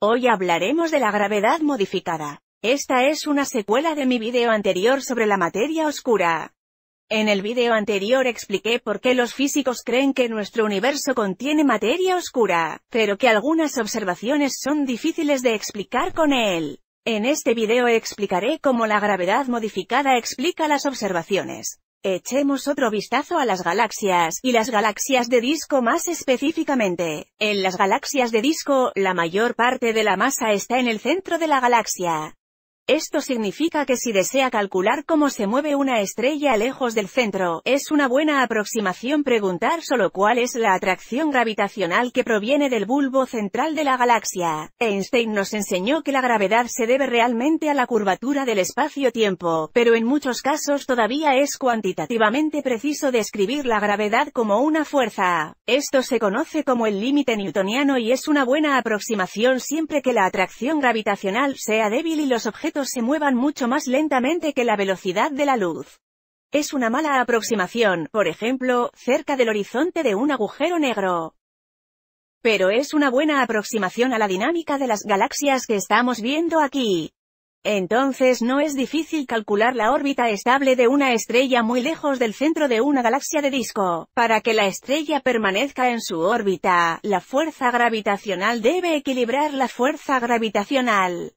Hoy hablaremos de la gravedad modificada. Esta es una secuela de mi video anterior sobre la materia oscura. En el video anterior expliqué por qué los físicos creen que nuestro universo contiene materia oscura, pero que algunas observaciones son difíciles de explicar con él. En este video explicaré cómo la gravedad modificada explica las observaciones. Echemos otro vistazo a las galaxias, y las galaxias de disco más específicamente. En las galaxias de disco, la mayor parte de la masa está en el centro de la galaxia. Esto significa que si desea calcular cómo se mueve una estrella lejos del centro, es una buena aproximación preguntar solo cuál es la atracción gravitacional que proviene del bulbo central de la galaxia. Einstein nos enseñó que la gravedad se debe realmente a la curvatura del espacio-tiempo, pero en muchos casos todavía es cuantitativamente preciso describir la gravedad como una fuerza. Esto se conoce como el límite newtoniano y es una buena aproximación siempre que la atracción gravitacional sea débil y los objetos se muevan mucho más lentamente que la velocidad de la luz. Es una mala aproximación, por ejemplo, cerca del horizonte de un agujero negro. Pero es una buena aproximación a la dinámica de las galaxias que estamos viendo aquí. Entonces no es difícil calcular la órbita estable de una estrella muy lejos del centro de una galaxia de disco. Para que la estrella permanezca en su órbita, la fuerza gravitacional debe equilibrar la fuerza gravitacional.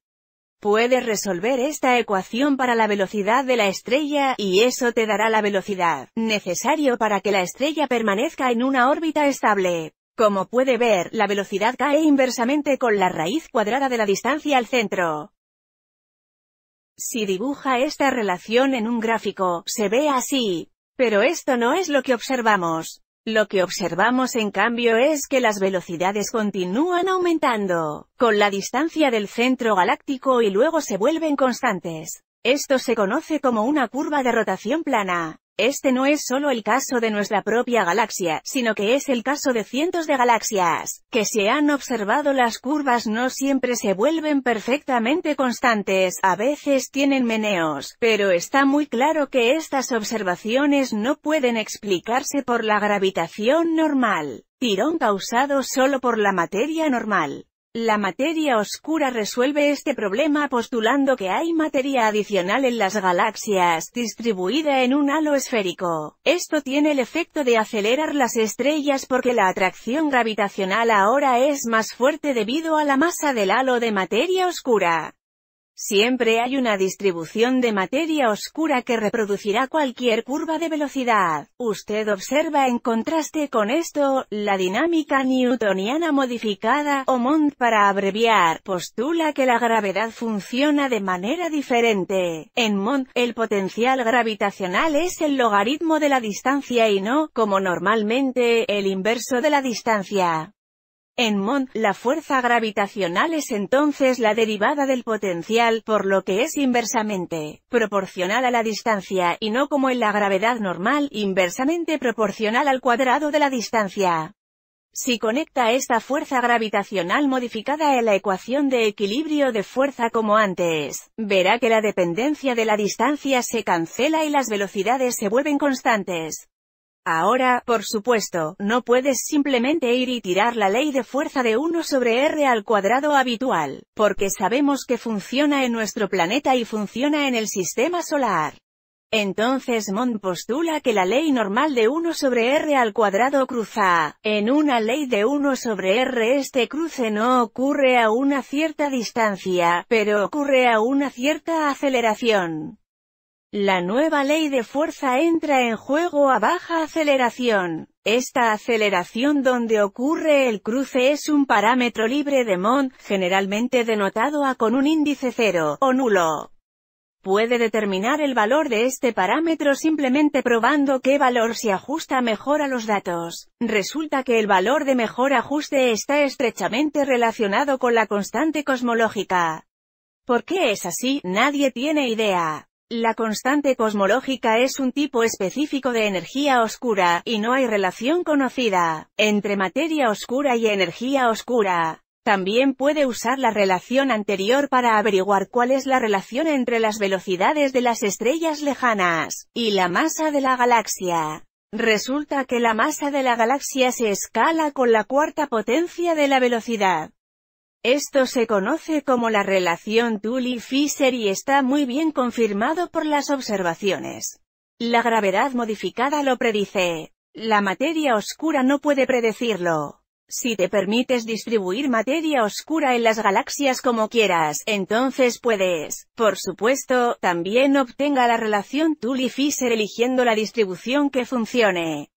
Puedes resolver esta ecuación para la velocidad de la estrella, y eso te dará la velocidad necesario para que la estrella permanezca en una órbita estable. Como puede ver, la velocidad cae inversamente con la raíz cuadrada de la distancia al centro. Si dibuja esta relación en un gráfico, se ve así. Pero esto no es lo que observamos. Lo que observamos en cambio es que las velocidades continúan aumentando, con la distancia del centro galáctico y luego se vuelven constantes. Esto se conoce como una curva de rotación plana. Este no es solo el caso de nuestra propia galaxia, sino que es el caso de cientos de galaxias, que se si han observado las curvas no siempre se vuelven perfectamente constantes, a veces tienen meneos, pero está muy claro que estas observaciones no pueden explicarse por la gravitación normal, tirón causado solo por la materia normal. La materia oscura resuelve este problema postulando que hay materia adicional en las galaxias, distribuida en un halo esférico. Esto tiene el efecto de acelerar las estrellas porque la atracción gravitacional ahora es más fuerte debido a la masa del halo de materia oscura. Siempre hay una distribución de materia oscura que reproducirá cualquier curva de velocidad. Usted observa en contraste con esto, la dinámica newtoniana modificada, o MOND para abreviar, postula que la gravedad funciona de manera diferente. En MOND, el potencial gravitacional es el logaritmo de la distancia y no, como normalmente, el inverso de la distancia. En Mond, la fuerza gravitacional es entonces la derivada del potencial, por lo que es inversamente proporcional a la distancia, y no como en la gravedad normal, inversamente proporcional al cuadrado de la distancia. Si conecta esta fuerza gravitacional modificada en la ecuación de equilibrio de fuerza como antes, verá que la dependencia de la distancia se cancela y las velocidades se vuelven constantes. Ahora, por supuesto, no puedes simplemente ir y tirar la ley de fuerza de 1 sobre r al cuadrado habitual, porque sabemos que funciona en nuestro planeta y funciona en el sistema solar. Entonces Mond postula que la ley normal de 1 sobre r al cuadrado cruza en una ley de 1 sobre r este cruce no ocurre a una cierta distancia, pero ocurre a una cierta aceleración. La nueva ley de fuerza entra en juego a baja aceleración. Esta aceleración donde ocurre el cruce es un parámetro libre de Mont, generalmente denotado a con un índice cero, o nulo. Puede determinar el valor de este parámetro simplemente probando qué valor se ajusta mejor a los datos. Resulta que el valor de mejor ajuste está estrechamente relacionado con la constante cosmológica. ¿Por qué es así? Nadie tiene idea. La constante cosmológica es un tipo específico de energía oscura, y no hay relación conocida, entre materia oscura y energía oscura. También puede usar la relación anterior para averiguar cuál es la relación entre las velocidades de las estrellas lejanas, y la masa de la galaxia. Resulta que la masa de la galaxia se escala con la cuarta potencia de la velocidad. Esto se conoce como la relación Tully-Fisher y está muy bien confirmado por las observaciones. La gravedad modificada lo predice. La materia oscura no puede predecirlo. Si te permites distribuir materia oscura en las galaxias como quieras, entonces puedes, por supuesto, también obtenga la relación Tully-Fisher eligiendo la distribución que funcione.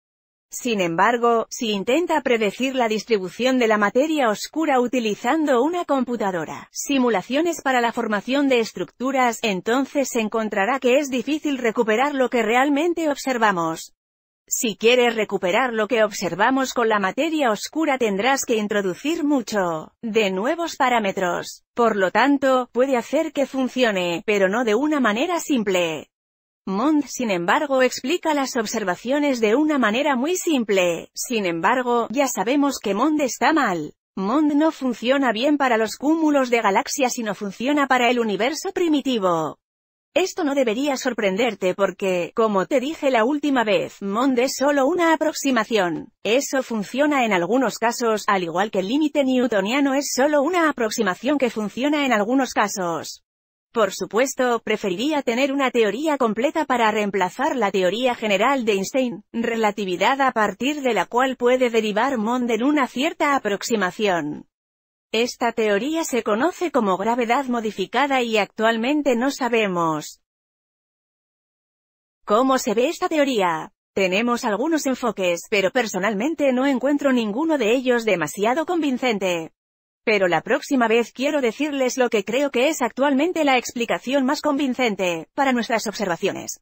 Sin embargo, si intenta predecir la distribución de la materia oscura utilizando una computadora, simulaciones para la formación de estructuras, entonces se encontrará que es difícil recuperar lo que realmente observamos. Si quieres recuperar lo que observamos con la materia oscura tendrás que introducir mucho, de nuevos parámetros. Por lo tanto, puede hacer que funcione, pero no de una manera simple. Mond sin embargo explica las observaciones de una manera muy simple, sin embargo, ya sabemos que Mond está mal. Mond no funciona bien para los cúmulos de galaxias y no funciona para el universo primitivo. Esto no debería sorprenderte porque, como te dije la última vez, Mond es solo una aproximación. Eso funciona en algunos casos, al igual que el límite newtoniano es solo una aproximación que funciona en algunos casos. Por supuesto, preferiría tener una teoría completa para reemplazar la teoría general de Einstein, relatividad a partir de la cual puede derivar en una cierta aproximación. Esta teoría se conoce como gravedad modificada y actualmente no sabemos cómo se ve esta teoría. Tenemos algunos enfoques, pero personalmente no encuentro ninguno de ellos demasiado convincente. Pero la próxima vez quiero decirles lo que creo que es actualmente la explicación más convincente, para nuestras observaciones.